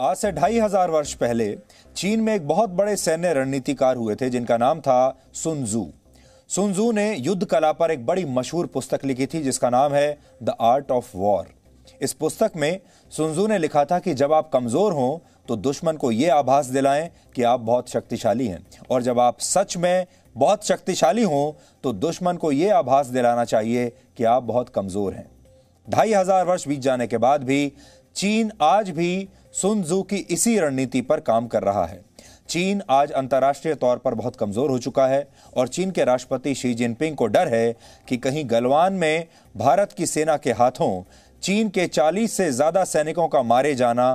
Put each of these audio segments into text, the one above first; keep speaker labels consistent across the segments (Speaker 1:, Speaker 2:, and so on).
Speaker 1: आज से ढाई हजार वर्ष पहले चीन में एक बहुत बड़े सैन्य रणनीतिकार हुए थे जिनका नाम था सुनजू सुनजू ने युद्ध कला पर एक बड़ी मशहूर पुस्तक लिखी थी जिसका नाम है द आर्ट ऑफ वॉर इस पुस्तक में सुनजू ने लिखा था कि जब आप कमजोर हों तो दुश्मन को यह आभास दिलाएं कि आप बहुत शक्तिशाली हैं और जब आप सच में बहुत शक्तिशाली हों तो दुश्मन को यह आभास दिलाना चाहिए कि आप बहुत कमजोर हैं ढाई हजार वर्ष बीत जाने के बाद भी चीन आज भी सुन जू की इसी रणनीति पर काम कर रहा है चीन आज अंतर्राष्ट्रीय तौर पर बहुत कमज़ोर हो चुका है और चीन के राष्ट्रपति शी जिनपिंग को डर है कि कहीं गलवान में भारत की सेना के हाथों चीन के 40 से ज़्यादा सैनिकों का मारे जाना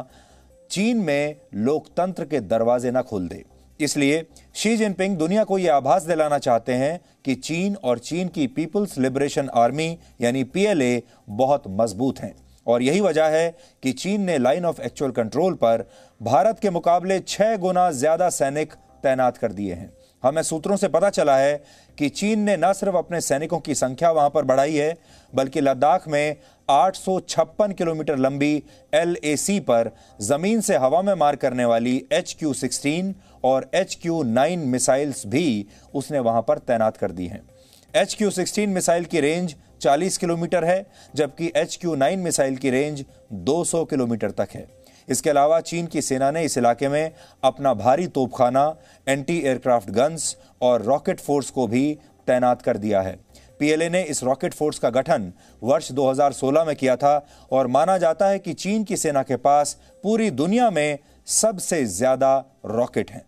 Speaker 1: चीन में लोकतंत्र के दरवाजे न खोल दे इसलिए शी जिनपिंग दुनिया को यह आभास दिलाना चाहते हैं कि चीन और चीन की पीपुल्स लिबरेशन आर्मी यानी पीएलए बहुत मजबूत हैं और यही वजह है कि चीन ने लाइन ऑफ एक्चुअल कंट्रोल पर भारत के मुकाबले छह गुना ज़्यादा सैनिक तैनात कर दिए हैं हमें सूत्रों से पता चला है कि चीन ने न सिर्फ अपने सैनिकों की संख्या वहां पर बढ़ाई है बल्कि लद्दाख में 856 किलोमीटर लंबी एल पर ज़मीन से हवा में मार करने वाली एच क्यू सिक्सटीन और एच क्यू नाइन मिसाइल्स भी उसने वहां पर तैनात कर दी हैं एच क्यू सिक्सटीन मिसाइल की रेंज 40 किलोमीटर है जबकि एच क्यू नाइन मिसाइल की रेंज 200 किलोमीटर तक है इसके अलावा चीन की सेना ने इस इलाके में अपना भारी तोपखाना एंटी एयरक्राफ्ट गन्स और रॉकेट फोर्स को भी तैनात कर दिया है पीएलए ने इस रॉकेट फोर्स का गठन वर्ष 2016 में किया था और माना जाता है कि चीन की सेना के पास पूरी दुनिया में सबसे ज्यादा रॉकेट हैं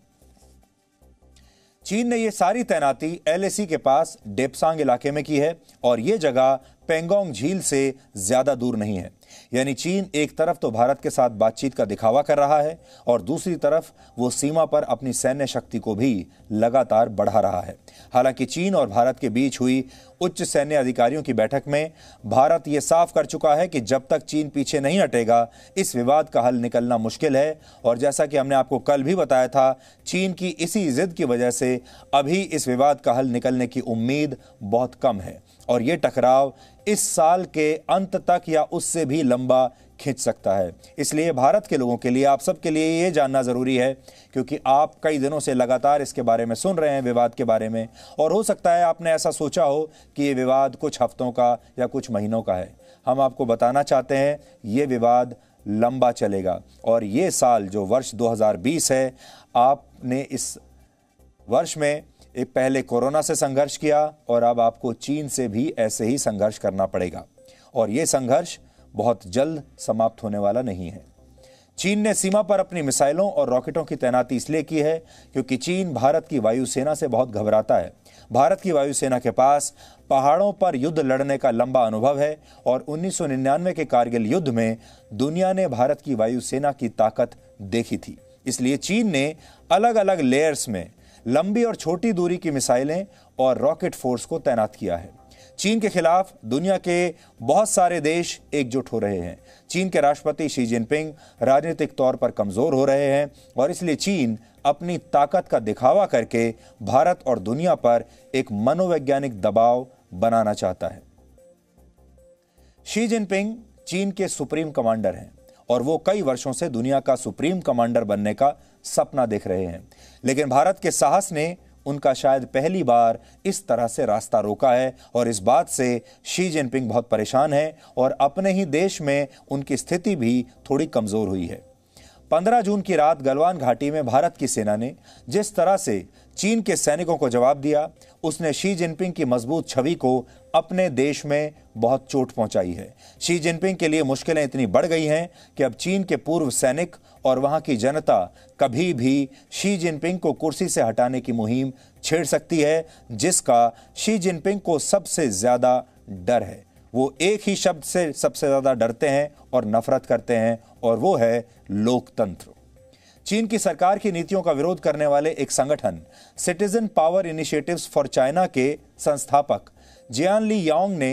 Speaker 1: चीन ने यह सारी तैनाती एलएसी के पास डेपसांग इलाके में की है और ये जगह पेंगोंग झील से ज्यादा दूर नहीं है यानी चीन एक तरफ तो भारत के साथ बातचीत का दिखावा कर रहा है और दूसरी तरफ वो सीमा पर अपनी सैन्य शक्ति को भी लगातार बढ़ा रहा है हालांकि चीन और भारत के बीच हुई उच्च सैन्य अधिकारियों की बैठक में भारत ये साफ कर चुका है कि जब तक चीन पीछे नहीं हटेगा इस विवाद का हल निकलना मुश्किल है और जैसा कि हमने आपको कल भी बताया था चीन की इसी जिद की वजह से अभी इस विवाद का हल निकलने की उम्मीद बहुत कम है और ये टकराव इस साल के अंत तक या उससे भी लंबा खींच सकता है इसलिए भारत के लोगों के लिए आप सब के लिए ये जानना ज़रूरी है क्योंकि आप कई दिनों से लगातार इसके बारे में सुन रहे हैं विवाद के बारे में और हो सकता है आपने ऐसा सोचा हो कि ये विवाद कुछ हफ्तों का या कुछ महीनों का है हम आपको बताना चाहते हैं ये विवाद लंबा चलेगा और ये साल जो वर्ष 2020 है आपने इस वर्ष में पहले कोरोना से संघर्ष किया और अब आपको चीन से भी ऐसे ही संघर्ष करना पड़ेगा और ये संघर्ष बहुत जल्द समाप्त होने वाला नहीं है चीन ने सीमा पर अपनी मिसाइलों और रॉकेटों की तैनाती इसलिए की है क्योंकि चीन भारत की वायुसेना से बहुत घबराता है भारत की वायुसेना के पास पहाड़ों पर युद्ध लड़ने का लंबा अनुभव है और 1999 के कारगिल युद्ध में दुनिया ने भारत की वायुसेना की ताकत देखी थी इसलिए चीन ने अलग अलग लेयर्स में लंबी और छोटी दूरी की मिसाइलें और रॉकेट फोर्स को तैनात किया है चीन के खिलाफ दुनिया के बहुत सारे देश एकजुट हो रहे हैं चीन के राष्ट्रपति शी जिनपिंग राजनीतिक तौर पर कमज़ोर हो रहे हैं और इसलिए चीन अपनी ताकत का दिखावा करके भारत और दुनिया पर एक मनोवैज्ञानिक दबाव बनाना चाहता है शी जिनपिंग चीन के सुप्रीम कमांडर हैं और वो कई वर्षों से दुनिया का सुप्रीम कमांडर बनने का सपना देख रहे हैं लेकिन भारत के साहस ने उनका शायद पहली बार इस तरह से रास्ता रोका है और इस बात से शी जिनपिंग बहुत परेशान है और अपने ही देश में उनकी स्थिति भी थोड़ी कमज़ोर हुई है 15 जून की रात गलवान घाटी में भारत की सेना ने जिस तरह से चीन के सैनिकों को जवाब दिया उसने शी जिनपिंग की मजबूत छवि को अपने देश में बहुत चोट पहुंचाई है शी जिनपिंग के लिए मुश्किलें इतनी बढ़ गई हैं कि अब चीन के पूर्व सैनिक और वहां की जनता कभी भी शी जिनपिंग को कुर्सी से हटाने की मुहिम छेड़ सकती है जिसका शी जिनपिंग को सबसे ज़्यादा डर है वो एक ही शब्द से सबसे ज़्यादा डरते हैं और नफरत करते हैं और वो है लोकतंत्र चीन की सरकार की नीतियों का विरोध करने वाले एक संगठन citizen power initiatives for China के संस्थापक जियान ली यांग ने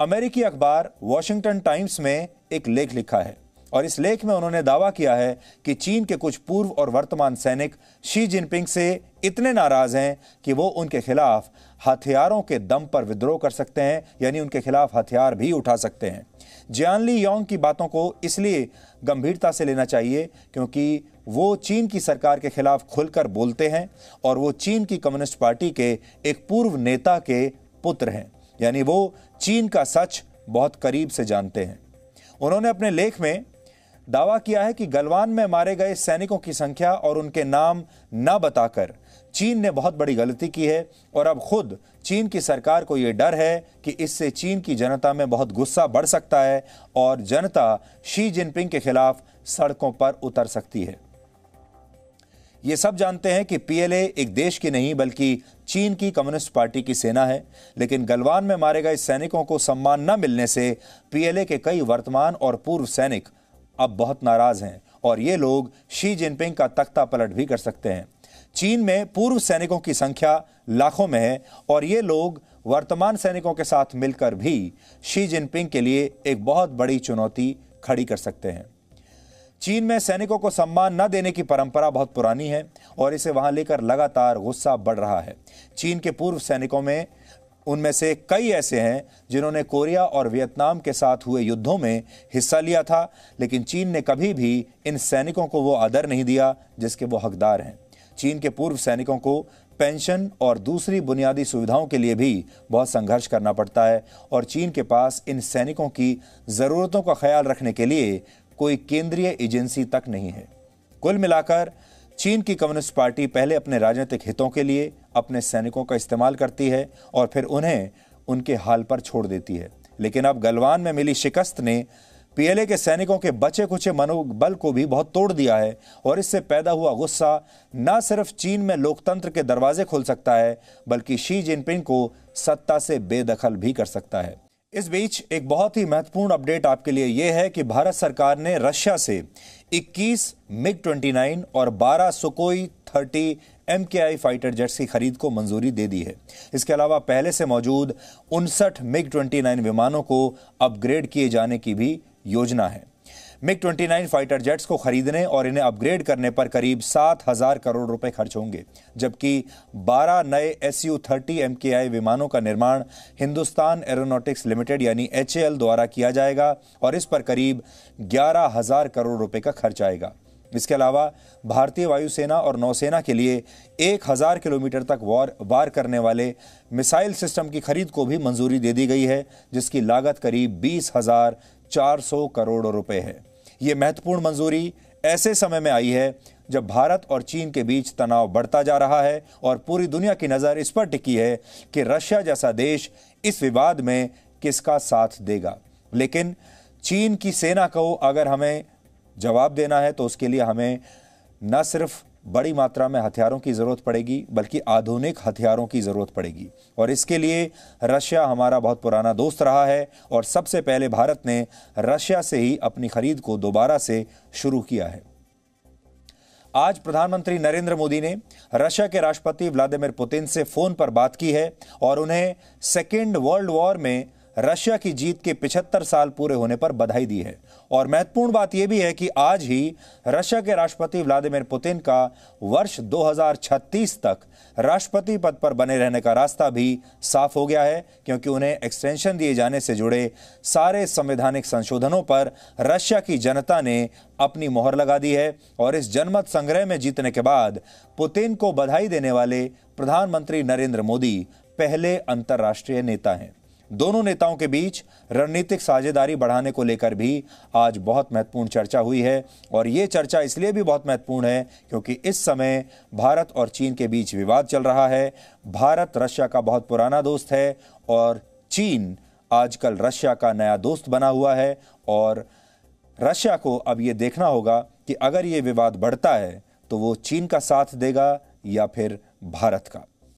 Speaker 1: अमेरिकी अखबार वॉशिंगटन टाइम्स में एक लेख लिखा है और इस लेख में उन्होंने दावा किया है कि चीन के कुछ पूर्व और वर्तमान सैनिक शी जिनपिंग से इतने नाराज हैं कि वो उनके खिलाफ हथियारों के दम पर विद्रोह कर सकते हैं यानी उनके खिलाफ हथियार भी उठा सकते हैं जियानली योंग की बातों को इसलिए गंभीरता से लेना चाहिए क्योंकि वो चीन की सरकार के खिलाफ खुलकर बोलते हैं और वो चीन की कम्युनिस्ट पार्टी के एक पूर्व नेता के पुत्र हैं यानी वो चीन का सच बहुत करीब से जानते हैं उन्होंने अपने लेख में दावा किया है कि गलवान में मारे गए सैनिकों की संख्या और उनके नाम न बताकर चीन ने बहुत बड़ी गलती की है और अब खुद चीन की सरकार को यह डर है कि इससे चीन की जनता में बहुत गुस्सा बढ़ सकता है और जनता शी जिनपिंग के खिलाफ सड़कों पर उतर सकती है ये सब जानते हैं कि पीएलए एक देश की नहीं बल्कि चीन की कम्युनिस्ट पार्टी की सेना है लेकिन गलवान में मारे गए सैनिकों को सम्मान न मिलने से पीएलए के कई वर्तमान और पूर्व सैनिक अब बहुत नाराज हैं और ये लोग शी जिनपिंग का तख्ता पलट भी कर सकते हैं चीन में पूर्व सैनिकों की संख्या लाखों में है और ये लोग वर्तमान सैनिकों के साथ मिलकर भी शी जिनपिंग के लिए एक बहुत बड़ी चुनौती खड़ी कर सकते हैं चीन में सैनिकों को सम्मान न देने की परंपरा बहुत पुरानी है और इसे वहां लेकर लगातार गुस्सा बढ़ रहा है चीन के पूर्व सैनिकों में उनमें से कई ऐसे हैं जिन्होंने कोरिया और वियतनाम के साथ हुए युद्धों में हिस्सा लिया था लेकिन चीन ने कभी भी इन सैनिकों को वो आदर नहीं दिया जिसके वो हकदार हैं चीन के पूर्व सैनिकों को पेंशन और दूसरी बुनियादी सुविधाओं के लिए भी बहुत संघर्ष करना पड़ता है और चीन के पास इन सैनिकों की ज़रूरतों का ख्याल रखने के लिए कोई केंद्रीय एजेंसी तक नहीं है कुल मिलाकर चीन की कम्युनिस्ट पार्टी पहले अपने राजनीतिक हितों के लिए अपने सैनिकों का इस्तेमाल करती है और फिर उन्हें उनके हाल पर छोड़ देती है लेकिन अब गलवान में मिली शिकस्त ने पीएलए के सैनिकों के बचे कुचे मनोबल को भी बहुत तोड़ दिया है और इससे पैदा हुआ गुस्सा न सिर्फ चीन में लोकतंत्र के दरवाजे खोल सकता है बल्कि शी जिनपिंग को सत्ता से बेदखल भी कर सकता है इस बीच एक बहुत ही महत्वपूर्ण अपडेट आपके लिए यह है कि भारत सरकार ने रशिया से 21 मिग 29 और 12 सुकोई 30 एम फाइटर जेट्स की खरीद को मंजूरी दे दी है इसके अलावा पहले से मौजूद उनसठ मिग 29 विमानों को अपग्रेड किए जाने की भी योजना है मिग 29 फाइटर जेट्स को खरीदने और इन्हें अपग्रेड करने पर करीब सात हजार करोड़ रुपए खर्च होंगे जबकि 12 नए एस यू थर्टी एम के आई विमानों का निर्माण हिंदुस्तान एरोनॉटिक्स लिमिटेड यानी एच द्वारा किया जाएगा और इस पर करीब ग्यारह हजार करोड़ रुपए का खर्च आएगा इसके अलावा भारतीय वायुसेना और नौसेना के लिए एक हज़ार किलोमीटर तक वार वार करने वाले मिसाइल सिस्टम की खरीद को भी मंजूरी दे दी गई है जिसकी लागत करीब बीस हज़ार चार सौ करोड़ रुपए है ये महत्वपूर्ण मंजूरी ऐसे समय में आई है जब भारत और चीन के बीच तनाव बढ़ता जा रहा है और पूरी दुनिया की नज़र इस पर टिकी है कि रशिया जैसा देश इस विवाद में किसका साथ देगा लेकिन चीन की सेना को अगर हमें जवाब देना है तो उसके लिए हमें न सिर्फ बड़ी मात्रा में हथियारों की ज़रूरत पड़ेगी बल्कि आधुनिक हथियारों की ज़रूरत पड़ेगी और इसके लिए रशिया हमारा बहुत पुराना दोस्त रहा है और सबसे पहले भारत ने रशिया से ही अपनी खरीद को दोबारा से शुरू किया है आज प्रधानमंत्री नरेंद्र मोदी ने रशिया के राष्ट्रपति व्लादिमिर पुतिन से फोन पर बात की है और उन्हें सेकेंड वर्ल्ड वॉर में रशिया की जीत के 75 साल पूरे होने पर बधाई दी है और महत्वपूर्ण बात यह भी है कि आज ही रशिया के राष्ट्रपति व्लादिमीर पुतिन का वर्ष 2036 तक राष्ट्रपति पद पर बने रहने का रास्ता भी साफ हो गया है क्योंकि उन्हें एक्सटेंशन दिए जाने से जुड़े सारे संवैधानिक संशोधनों पर रशिया की जनता ने अपनी मोहर लगा दी है और इस जनमत संग्रह में जीतने के बाद पुतिन को बधाई देने वाले प्रधानमंत्री नरेंद्र मोदी पहले अंतर्राष्ट्रीय नेता हैं दोनों नेताओं के बीच रणनीतिक साझेदारी बढ़ाने को लेकर भी आज बहुत महत्वपूर्ण चर्चा हुई है और ये चर्चा इसलिए भी बहुत महत्वपूर्ण है क्योंकि इस समय भारत और चीन के बीच विवाद चल रहा है भारत रशिया का बहुत पुराना दोस्त है और चीन आजकल रशिया का नया दोस्त बना हुआ है और रशिया को अब ये देखना होगा कि अगर ये विवाद बढ़ता है तो वो चीन का साथ देगा या फिर भारत का